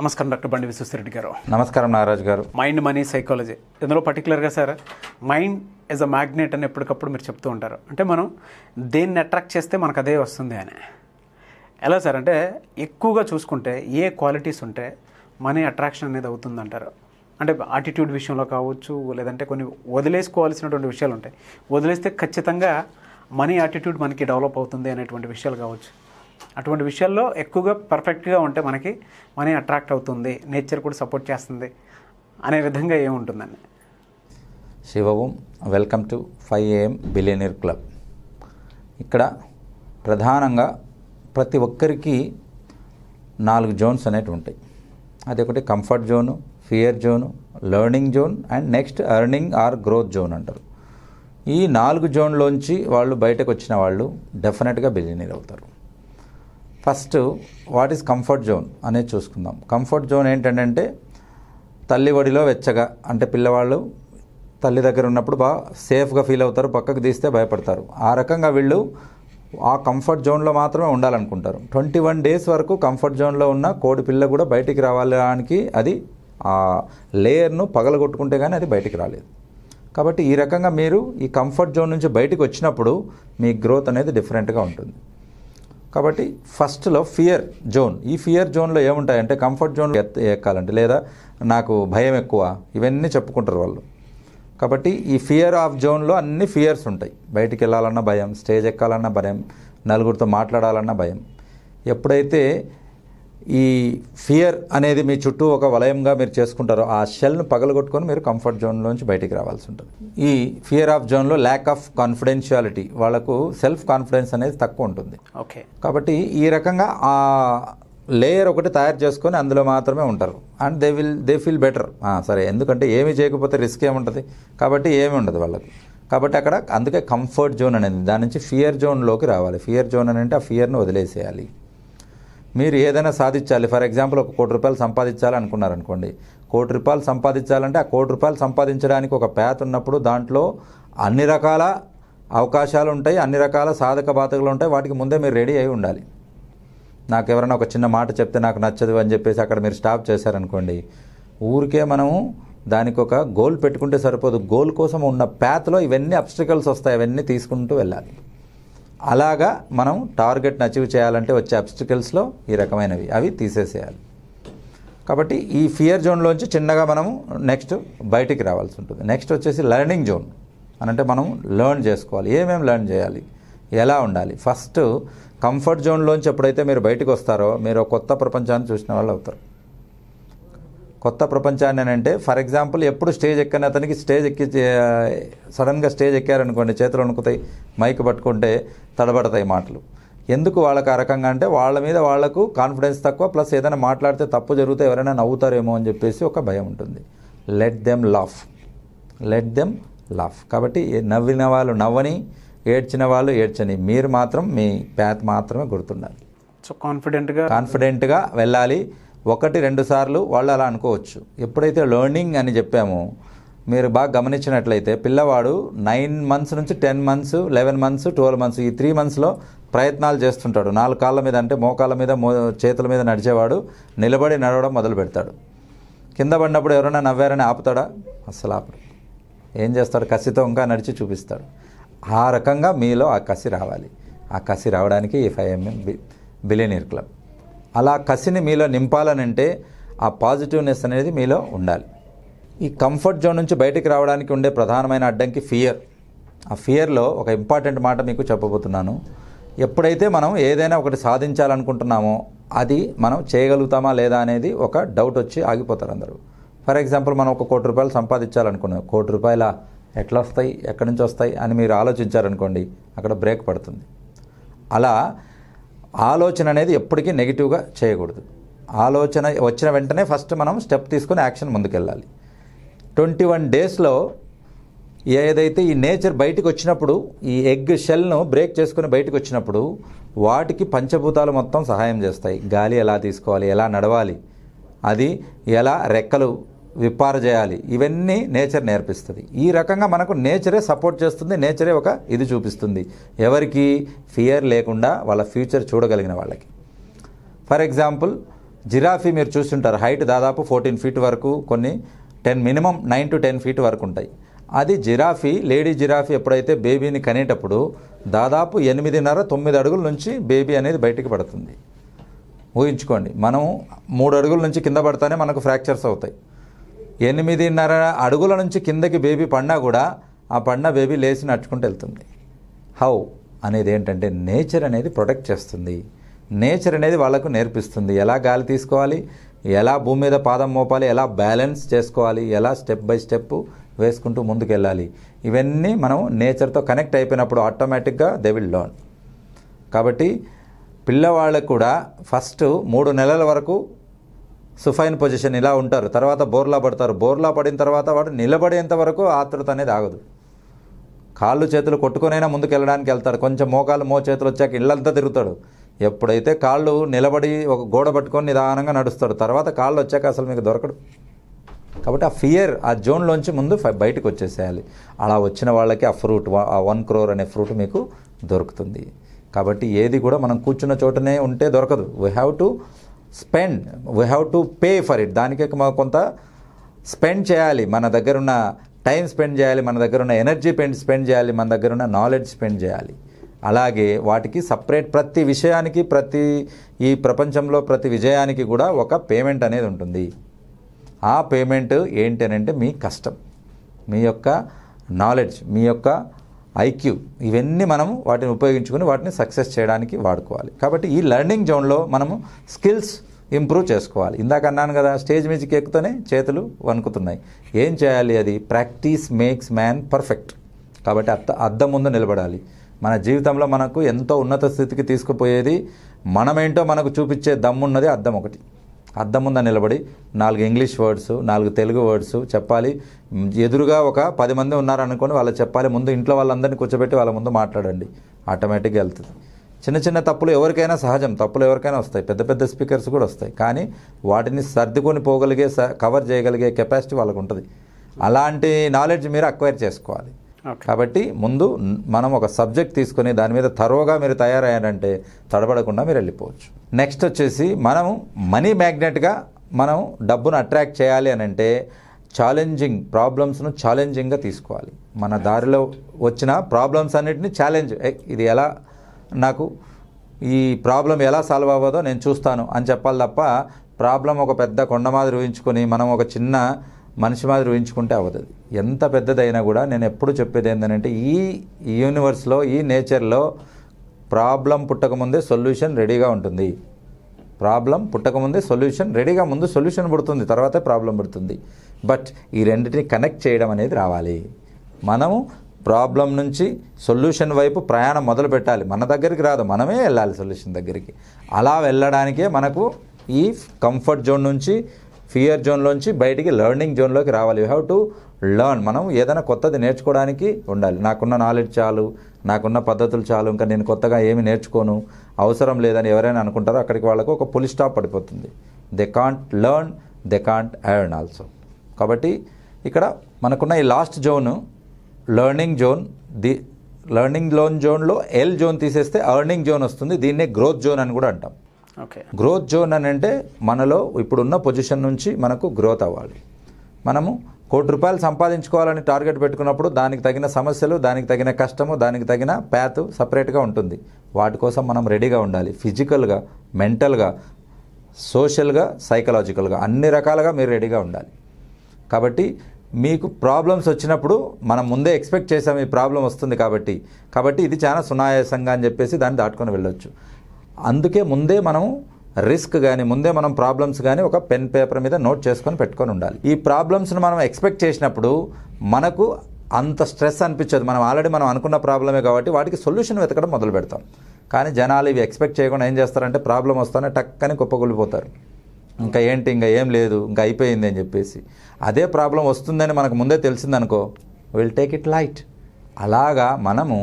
నమస్కారం డాక్టర్ బండి విశ్వశ్రెడ్డి గారు నమస్కారం నారాజ్ గారు మైండ్ మనీ సైకాలజీ ఇందులో పర్టికులర్గా sir mind as a magnet అని ఎప్పటికప్పుడు మీరు చెప్తూ ఉంటారు అంటే మనం దేన్ని అట్రాక్ట్ చేస్తే మనకు అదే వస్తుంది అని ఎలా సార్ అంటే ఎక్కువగా చూసుకుంటే ఏ క్వాలిటీస్ ఉంటే మనీ అట్రాక్షన్ అనేది అవుతుందంటారు అంటే ఆటిట్యూడ్ విషయంలో కావచ్చు లేదంటే కొన్ని వదిలేసుకోవాల్సినటువంటి విషయాలు ఉంటాయి వదిలేస్తే ఖచ్చితంగా మనీ యాటిట్యూడ్ మనకి డెవలప్ అవుతుంది అనేటువంటి విషయాలు కావచ్చు అటువంటి విషయాల్లో ఎక్కువగా పర్ఫెక్ట్గా ఉంటే మనకి మనీ అట్రాక్ట్ అవుతుంది నేచర్ కూడా సపోర్ట్ చేస్తుంది అనే విధంగా ఏముంటుందండి శివవం welcome to five AM billionaire club ఇక్కడ ప్రధానంగా ప్రతి ఒక్కరికి నాలుగు జోన్స్ అనేవి ఉంటాయి అది ఒకటి comfort zone fear zone learning zone and next earning or growth zone అంటారు ఈ నాలుగు జోన్లోంచి వాళ్ళు బయటకు వచ్చిన వాళ్ళు డెఫినెట్గా బిలియనీర్ అవుతారు first what is comfort zone అనేది చూసుకుందాం కంఫర్ట్ జోన్ ఏంటంటే తల్లి ఒడిలో వెచ్చగా అంటే పిల్లవాళ్ళు తల్లి దగ్గర ఉన్నప్పుడు బాగా సేఫ్గా ఫీల్ అవుతారు పక్కకు తీస్తే భయపడతారు ఆ రకంగా వీళ్ళు ఆ కంఫర్ట్ జోన్లో మాత్రమే ఉండాలనుకుంటారు ట్వంటీ వన్ డేస్ వరకు కంఫర్ట్ జోన్లో ఉన్న కోడి పిల్ల కూడా బయటికి రావడానికి అది ఆ లేయర్ను పగలగొట్టుకుంటే కానీ అది బయటికి రాలేదు కాబట్టి ఈ రకంగా మీరు ఈ కంఫర్ట్ జోన్ నుంచి బయటకు వచ్చినప్పుడు మీ గ్రోత్ అనేది డిఫరెంట్గా ఉంటుంది కాబట్టి ఫస్ట్లో ఫియర్ జోన్ ఈ ఫియర్ జోన్లో ఏముంటాయంటే కంఫర్ట్ జోన్ ఎక్కాలంటే లేదా నాకు భయం ఎక్కువ ఇవన్నీ చెప్పుకుంటారు వాళ్ళు కాబట్టి ఈ ఫియర్ ఆఫ్ జోన్లో అన్ని ఫియర్స్ ఉంటాయి బయటికి వెళ్ళాలన్న భయం స్టేజ్ ఎక్కాలన్న భయం నలుగురితో మాట్లాడాలన్న భయం ఎప్పుడైతే ఈ ఫియర్ అనేది మీ చుట్టూ ఒక వలయంగా మీరు చేసుకుంటారు ఆ షెల్ను పగలగొట్టుకొని మీరు కంఫర్ట్ జోన్లోంచి బయటికి రావాల్సి ఉంటుంది ఈ ఫియర్ ఆఫ్ జోన్లో ల్యాక్ ఆఫ్ కాన్ఫిడెన్షియాలిటీ వాళ్ళకు సెల్ఫ్ కాన్ఫిడెన్స్ అనేది తక్కువ ఉంటుంది ఓకే కాబట్టి ఈ రకంగా ఆ లేయర్ ఒకటి తయారు చేసుకొని అందులో మాత్రమే ఉంటారు and they will they feel better సరే ఎందుకంటే ఏమి చేయకపోతే రిస్క్ ఏముంటుంది కాబట్టి ఏమి ఉండదు వాళ్ళకి కాబట్టి అక్కడ అందుకే కంఫర్ట్ జోన్ అనేది దాని నుంచి ఫియర్ జోన్లోకి రావాలి ఫియర్ జోన్ అని అంటే ఆ ఫియర్ను వదిలేసేయాలి మీరు ఏదైనా సాధించాలి ఫర్ ఎగ్జాంపుల్ ఒక కోటి రూపాయలు సంపాదించాలి అనుకున్నారనుకోండి కోటి రూపాయలు సంపాదించాలంటే ఆ కోటి రూపాయలు సంపాదించడానికి ఒక ప్యాత్ ఉన్నప్పుడు దాంట్లో అన్ని రకాల అవకాశాలు ఉంటాయి అన్ని రకాల సాధక బాధకులు ఉంటాయి వాటికి ముందే మీరు రెడీ అయి ఉండాలి నాకు ఎవరైనా ఒక చిన్న మాట చెప్తే నాకు నచ్చదు అని చెప్పేసి అక్కడ మీరు స్టాప్ చేశారనుకోండి ఊరికే మనము దానికి ఒక గోల్ పెట్టుకుంటే సరిపోదు గోల్ కోసం ఉన్న ప్యాత్లో ఇవన్నీ అబ్స్టికల్స్ వస్తాయి అవన్నీ తీసుకుంటూ వెళ్ళాలి అలాగా మనం టార్గెట్ని అచీవ్ చేయాలంటే వచ్చే అబ్స్టికల్స్లో ఈ రకమైనవి అవి తీసేసేయాలి కాబట్టి ఈ ఫియర్ జోన్లోంచి చిన్నగా మనము నెక్స్ట్ బయటికి రావాల్సి ఉంటుంది నెక్స్ట్ వచ్చేసి లెర్నింగ్ జోన్ అనంటే మనం లెర్న్ చేసుకోవాలి ఏమేమి లెర్న్ చేయాలి ఎలా ఉండాలి ఫస్ట్ కంఫర్ట్ జోన్లోంచి ఎప్పుడైతే మీరు బయటకు వస్తారో మీరు కొత్త ప్రపంచాన్ని చూసిన వాళ్ళు అవుతారు కొత్త ప్రపంచాన్ని అని అంటే ఫర్ ఎగ్జాంపుల్ ఎప్పుడు స్టేజ్ ఎక్కని అతనికి స్టేజ్ ఎక్కి సడన్గా స్టేజ్ ఎక్కారనుకోండి చేతులు వణుకుతాయి మైక్ పట్టుకుంటే తడబడతాయి మాటలు ఎందుకు వాళ్ళకి ఆ రకంగా అంటే వాళ్ళ మీద వాళ్లకు కాన్ఫిడెన్స్ తక్కువ ప్లస్ ఏదైనా మాట్లాడితే తప్పు జరిగితే ఎవరైనా నవ్వుతారేమో అని చెప్పేసి ఒక భయం ఉంటుంది let them laugh let them laugh కాబట్టి నవ్విన వాళ్ళు నవ్వని ఏడ్చిన వాళ్ళు ఏడ్చని మీరు మాత్రం మీ ప్యాత్ మాత్రమే గుర్తుండాలి సో కాన్ఫిడెంట్గా కాన్ఫిడెంట్గా వెళ్ళాలి ఒకటి రెండు సార్లు వాళ్ళు అలా అనుకోవచ్చు ఎప్పుడైతే లర్నింగ్ అని చెప్పామో మీరు బాగా గమనించినట్లయితే పిల్లవాడు నైన్ మంత్స్ నుంచి ten months eleven months twelve months ఈ త్రీ మంత్స్లో ప్రయత్నాలు చేస్తుంటాడు నాలుగు కాళ్ళ మీద అంటే మోకాళ్ళ మీద మో చేతుల మీద నడిచేవాడు నిలబడి నడవడం మొదలు పెడతాడు కింద పడినప్పుడు ఎవరైనా నవ్వారని ఆపుతాడా అస్సలు ఆపడు ఏం చేస్తాడు కసితో ఇంకా నడిచి చూపిస్తాడు ఆ రకంగా మీలో ఆ కసి రావాలి ఆ కసి రావడానికి ఈ ఫైవ్ ఎంఎం బిలియనీర్ క్లబ్ అలా కసిని మీలో నింపాలనంటే ఆ పాజిటివ్నెస్ అనేది మీలో ఉండాలి ఈ కంఫర్ట్ జోన్ నుంచి బయటికి రావడానికి ఉండే ప్రధానమైన అడ్డంకి ఫియర్ ఆ ఫియర్లో ఒక ఇంపార్టెంట్ మాట మీకు చెప్పబోతున్నాను ఎప్పుడైతే మనం ఏదైనా ఒకటి సాధించాలనుకుంటున్నామో అది మనం చేయగలుగుతామా లేదా అనేది ఒక డౌట్ వచ్చి ఆగిపోతారు అందరూ ఫర్ ఎగ్జాంపుల్ మనం ఒక కోటి రూపాయలు సంపాదించాలనుకున్నాం కోటి రూపాయల ఎట్లా వస్తాయి ఎక్కడి నుంచి వస్తాయి అని మీరు ఆలోచించారనుకోండి అక్కడ బ్రేక్ పడుతుంది అలా ఆలోచన అనేది ఎప్పటికీ నెగిటివ్గా చేయకూడదు ఆలోచన వచ్చిన వెంటనే ఫస్ట్ మనం స్టెప్ తీసుకుని యాక్షన్ ముందుకెళ్ళాలి ట్వంటీ వన్ డేస్లో ఏదైతే ఈ నేచర్ బయటకు వచ్చినప్పుడు ఈ ఎగ్ షెల్ను బ్రేక్ చేసుకుని బయటకు వచ్చినప్పుడు వాటికి పంచభూతాలు మొత్తం సహాయం చేస్తాయి గాలి ఎలా తీసుకోవాలి ఎలా నడవాలి అది ఎలా రెక్కలు చేయాలి ఇవన్నీ నేచర్ నేర్పిస్తుంది ఈ రకంగా మనకు నేచరే సపోర్ట్ చేస్తుంది నేచరే ఒక ఇది చూపిస్తుంది ఎవరికి ఫియర్ లేకుండా వాళ్ళ ఫ్యూచర్ చూడగలిగిన వాళ్ళకి ఫర్ ఎగ్జాంపుల్ జిరాఫీ మీరు చూస్తుంటారు హైట్ దాదాపు ఫోర్టీన్ ఫీట్ వరకు కొన్ని ten minimum nine to ten feet వరకు ఉంటాయి అది జిరాఫీ లేడీ జిరాఫీ ఎప్పుడైతే బేబీని కనేటప్పుడు దాదాపు ఎనిమిదిన్నర తొమ్మిది అడుగుల నుంచి బేబీ అనేది బయటికి పడుతుంది ఊహించుకోండి మనం మూడు అడుగుల నుంచి కింద పడతానే మనకు ఫ్రాక్చర్స్ అవుతాయి ఎనిమిదిన్నర అడుగుల నుంచి కిందకి బేబీ పడినా కూడా ఆ పడిన బేబీ లేచి నడుచుకుంటూ వెళ్తుంది హౌ అనేది ఏంటంటే నేచర్ అనేది ప్రొటెక్ట్ చేస్తుంది నేచర్ అనేది వాళ్ళకు నేర్పిస్తుంది ఎలా గాలి తీసుకోవాలి ఎలా భూమి మీద పాదం మోపాలి ఎలా బ్యాలెన్స్ చేసుకోవాలి ఎలా స్టెప్ బై స్టెప్ వేసుకుంటూ ముందుకెళ్ళాలి ఇవన్నీ మనం నేచర్తో కనెక్ట్ అయిపోయినప్పుడు ఆటోమేటిక్గా దే విల్ లోన్ కాబట్టి పిల్లవాళ్ళకు కూడా ఫస్ట్ మూడు నెలల వరకు సుఫైన్ పొజిషన్ ఇలా ఉంటారు తర్వాత బోర్లా పడతారు బోర్లా పడిన తర్వాత వాడు నిలబడేంత వరకు ఆతృత అనేది ఆగదు కాళ్ళు చేతులు కొట్టుకునైనా ముందుకు వెళ్ళడానికి వెళ్తాడు కొంచెం మోకాలు మో చేతులు వచ్చాక ఇళ్ళంతా తిరుగుతాడు ఎప్పుడైతే కాళ్ళు నిలబడి ఒక గోడ పట్టుకొని నిదానంగా నడుస్తాడు తర్వాత కాళ్ళు వచ్చాక అసలు మీకు దొరకడు కాబట్టి ఆ ఫియర్ ఆ జోన్లోంచి ముందు బయటకు వచ్చేసేయాలి అలా వచ్చిన వాళ్ళకి ఆ ఫ్రూట్ ఆ వన్ క్రోర్ అనే ఫ్రూట్ మీకు దొరుకుతుంది కాబట్టి ఏది కూడా మనం కూర్చున్న చోటనే ఉంటే దొరకదు we have to spend we have to pay for it దానికి మాకు కొంత స్పెండ్ చేయాలి మన దగ్గర ఉన్న టైం స్పెండ్ చేయాలి మన దగ్గర ఉన్న ఎనర్జీ పెండ్ స్పెండ్ చేయాలి మన దగ్గర ఉన్న నాలెడ్జ్ స్పెండ్ చేయాలి అలాగే వాటికి సపరేట్ ప్రతి విషయానికి ప్రతి ఈ ప్రపంచంలో ప్రతి విజయానికి కూడా ఒక పేమెంట్ అనేది ఉంటుంది ఆ పేమెంట్ ఏంటి అంటే మీ కష్టం మీ యొక్క నాలెడ్జ్ మీ యొక్క ఐక్యూ ఇవన్నీ మనం వాటిని ఉపయోగించుకుని వాటిని సక్సెస్ చేయడానికి వాడుకోవాలి కాబట్టి ఈ లెర్నింగ్ జోన్లో మనము స్కిల్స్ ఇంప్రూవ్ చేసుకోవాలి ఇందాక అన్నాను కదా స్టేజ్ మీదకి ఎక్కుతూనే చేతులు వణుకుతున్నాయి ఏం చేయాలి అది ప్రాక్టీస్ మేక్స్ మ్యాన్ పర్ఫెక్ట్ కాబట్టి అత్త అద్దం ముందు నిలబడాలి మన జీవితంలో మనకు ఎంతో ఉన్నత స్థితికి తీసుకుపోయేది మనమేంటో మనకు చూపించే దమ్మున్నది అద్దం ఒకటి అద్దం ముంద నిలబడి నాలుగు ఇంగ్లీష్ వర్డ్స్ నాలుగు తెలుగు వర్డ్స్ చెప్పాలి ఎదురుగా ఒక పది మంది ఉన్నారనుకోని వాళ్ళు చెప్పాలి ముందు ఇంట్లో వాళ్ళందరినీ కూర్చోబెట్టి వాళ్ళ ముందు మాట్లాడండి ఆటోమేటిక్గా వెళ్తుంది చిన్న చిన్న తప్పులు ఎవరికైనా సహజం తప్పులు ఎవరికైనా వస్తాయి పెద్ద పెద్ద స్పీకర్స్ కూడా వస్తాయి కానీ వాటిని సర్దుకొని పోగలిగే కవర్ చేయగలిగే కెపాసిటీ వాళ్ళకు ఉంటుంది అలాంటి నాలెడ్జ్ మీరు అక్వైర్ చేసుకోవాలి కాబట్టి ముందు మనం ఒక సబ్జెక్ట్ తీసుకుని దాని మీద తరువుగా మీరు తయారయ్యారంటే తడబడకుండా మీరు వెళ్ళిపోవచ్చు నెక్స్ట్ వచ్చేసి మనం మనీ మ్యాగ్నెట్గా మనం డబ్బును అట్రాక్ట్ చేయాలి అని అంటే ఛాలెంజింగ్ ప్రాబ్లమ్స్ను ఛాలెంజింగ్గా తీసుకోవాలి మన దారిలో వచ్చిన ప్రాబ్లమ్స్ అన్నిటిని ఛాలెంజ్ ఇది ఎలా నాకు ఈ ప్రాబ్లం ఎలా సాల్వ్ అవ్వదో నేను చూస్తాను అని చెప్పాలి తప్ప ప్రాబ్లం ఒక పెద్ద కొండ మాదిరి ఊహించుకొని మనం ఒక చిన్న మనిషి మాదిరి ఊహించుకుంటే అవ్వదు ఎంత పెద్దదైనా కూడా నేను ఎప్పుడు చెప్పేది ఏంటంటే ఈ యూనివర్స్లో ఈ నేచర్లో ప్రాబ్లం పుట్టకముందే సొల్యూషన్ రెడీగా ఉంటుంది ప్రాబ్లం పుట్టకముందే సొల్యూషన్ రెడీగా ముందు సొల్యూషన్ పుడుతుంది తర్వాతే ప్రాబ్లం పుడుతుంది బట్ ఈ రెండింటిని కనెక్ట్ చేయడం అనేది రావాలి మనము ప్రాబ్లం నుంచి సొల్యూషన్ వైపు ప్రయాణం మొదలు పెట్టాలి మన దగ్గరికి రాదు మనమే వెళ్ళాలి సొల్యూషన్ దగ్గరికి అలా వెళ్ళడానికే మనకు ఈ కంఫర్ట్ జోన్ నుంచి ఫియర్ జోన్లోంచి బయటికి లెర్నింగ్ జోన్లోకి రావాలి యూ హ్యావ్ టు లర్న్ మనం ఏదైనా కొత్తది నేర్చుకోవడానికి ఉండాలి నాకున్న నాలెడ్జ్ చాలు నాకున్న పద్ధతులు చాలు ఇంకా నేను కొత్తగా ఏమి నేర్చుకోను అవసరం లేదని ఎవరైనా అనుకుంటారో అక్కడికి వాళ్ళకు ఒక పులి స్టాప్ పడిపోతుంది they can't learn they can't earn also కాబట్టి ఇక్కడ మనకున్న ఈ last zone learning zone the learning loan జోన్లో ఎల్ జోన్ తీసేస్తే అర్నింగ్ జోన్ వస్తుంది దీన్నే గ్రోత్ జోన్ అని కూడా అంటాం గ్రోత్ జోన్ అని అంటే మనలో ఇప్పుడున్న పొజిషన్ నుంచి మనకు గ్రోత్ అవ్వాలి మనము కోటి రూపాయలు సంపాదించుకోవాలని టార్గెట్ పెట్టుకున్నప్పుడు దానికి తగిన సమస్యలు దానికి తగిన కష్టము దానికి తగిన ప్యాత్ సపరేట్గా ఉంటుంది వాటి కోసం మనం రెడీగా ఉండాలి ఫిజికల్గా మెంటల్గా సోషల్గా సైకలాజికల్గా అన్ని రకాలుగా మీరు రెడీగా ఉండాలి కాబట్టి మీకు ప్రాబ్లమ్స్ వచ్చినప్పుడు మనం ముందే ఎక్స్పెక్ట్ చేసాం ఈ ప్రాబ్లం వస్తుంది కాబట్టి కాబట్టి ఇది చాలా సునాయాసంగా అని చెప్పేసి దాన్ని దాటుకొని వెళ్ళొచ్చు అందుకే ముందే మనం రిస్క్ కానీ ముందే మనం ప్రాబ్లమ్స్ కానీ ఒక పెన్ పేపర్ మీద నోట్ చేసుకొని పెట్టుకొని ఉండాలి ఈ ప్రాబ్లమ్స్ను మనం ఎక్స్పెక్ట్ చేసినప్పుడు మనకు అంత స్ట్రెస్ అనిపించదు మనం ఆల్రెడీ మనం అనుకున్న ప్రాబ్లమే కాబట్టి వాటికి సొల్యూషన్ వెతకడం మొదలు పెడతాం కానీ జనాలు ఇవి ఎక్స్పెక్ట్ చేయకుండా ఏం చేస్తారంటే ప్రాబ్లం వస్తానే టక్కని కుప్పకూలిపోతారు ఇంకా ఏంటి ఇంకా ఏం లేదు ఇంకా అయిపోయింది అని చెప్పేసి అదే ప్రాబ్లం వస్తుందని మనకు ముందే తెలిసిందనుకో విల్ టేక్ ఇట్ లైట్ అలాగా మనము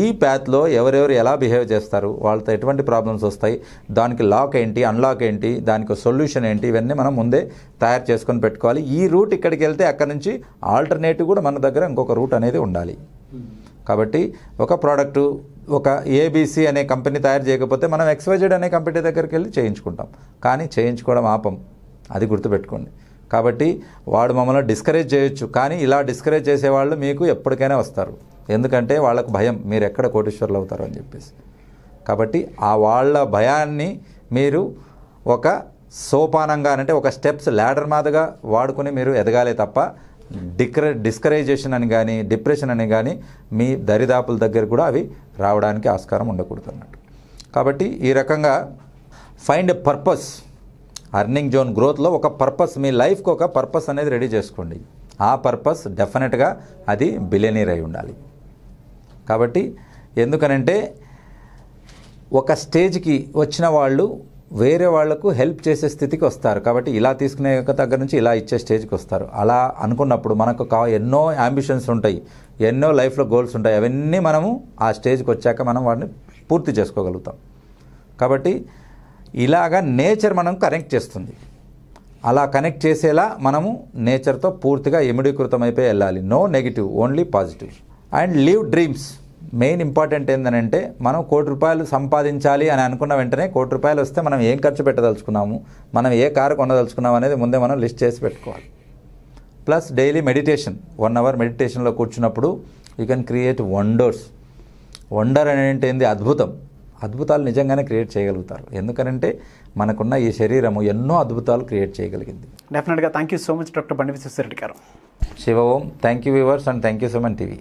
ఈ ప్యాత్లో ఎవరెవరు ఎలా బిహేవ్ చేస్తారు వాళ్ళతో ఎటువంటి ప్రాబ్లమ్స్ వస్తాయి దానికి లాక్ ఏంటి అన్లాక్ ఏంటి దానికి సొల్యూషన్ ఏంటి ఇవన్నీ మనం ముందే తయారు చేసుకొని పెట్టుకోవాలి ఈ రూట్ ఇక్కడికి వెళ్తే అక్కడ నుంచి ఆల్టర్నేటివ్ కూడా మన దగ్గర ఇంకొక రూట్ అనేది ఉండాలి కాబట్టి ఒక ప్రోడక్టు ఒక ఏబీసీ అనే కంపెనీ తయారు చేయకపోతే మనం ఎక్స్వైజెడ్ అనే కంపెనీ దగ్గరికి వెళ్ళి చేయించుకుంటాం కానీ చేయించుకోవడం ఆపం అది గుర్తుపెట్టుకోండి కాబట్టి వాడు మమ్మల్ని డిస్కరేజ్ చేయొచ్చు కానీ ఇలా డిస్కరేజ్ చేసేవాళ్ళు మీకు ఎప్పటికైనా వస్తారు ఎందుకంటే వాళ్ళకు భయం మీరు ఎక్కడ కోటీశ్వర్లు అవుతారు అని చెప్పేసి కాబట్టి ఆ వాళ్ళ భయాన్ని మీరు ఒక సోపానంగా అంటే ఒక స్టెప్స్ ల్యాడర్ మాదిగా వాడుకుని మీరు ఎదగాలి తప్ప డిక్ర డిస్కరేజేషన్ అని కానీ డిప్రెషన్ అని కానీ మీ దరిదాపుల దగ్గర కూడా అవి రావడానికి ఆస్కారం ఉండకూడదు అన్నట్టు కాబట్టి ఈ రకంగా find a purpose earning zone గ్రోత్లో ఒక పర్పస్ మీ లైఫ్కి ఒక పర్పస్ అనేది రెడీ చేసుకోండి ఆ పర్పస్ డెఫినెట్గా అది బిలేనీర్ అయి ఉండాలి కాబట్టి ఎందుకనంటే ఒక స్టేజ్కి వచ్చిన వాళ్ళు వేరే వాళ్లకు హెల్ప్ చేసే స్థితికి వస్తారు కాబట్టి ఇలా తీసుకునే దగ్గర నుంచి ఇలా ఇచ్చే స్టేజ్కి వస్తారు అలా అనుకున్నప్పుడు మనకు కా ఎన్నో అంబిషన్స్ ఉంటాయి ఎన్నో లైఫ్లో గోల్స్ ఉంటాయి అవన్నీ మనము ఆ స్టేజ్కి వచ్చాక మనం వాటిని పూర్తి చేసుకోగలుగుతాం కాబట్టి ఇలాగా నేచర్ మనం కనెక్ట్ చేస్తుంది అలా కనెక్ట్ చేసేలా మనము నేచర్తో పూర్తిగా ఇమిడీకృతం వెళ్ళాలి no negative only positive and leave dreams main important ఏంటంటే మనం కోటి రూపాయలు సంపాదించాలి అని అనుకున్న వెంటనే కోటి రూపాయలు వస్తే మనం ఏం ఖర్చు పెట్టదలుచుకున్నాము మనం ఏ కారు కొనదలుచుకున్నాం అనేది ముందే మనం లిస్ట్ చేసి పెట్టుకోవాలి plus daily meditation one hour మెడిటేషన్లో కూర్చున్నప్పుడు you can create wonders wonder అనేది ఏంటి అద్భుతం అద్భుతాలు నిజంగానే క్రియేట్ చేయగలుగుతారు ఎందుకనంటే మనకున్న ఈ శరీరము ఎన్నో అద్భుతాలు క్రియేట్ చేయగలిగింది డెఫినెట్గా thank you so much doctor Bandi Vishweshwar Reddy గారు Shiva Om thank you viewers and thank you so much TV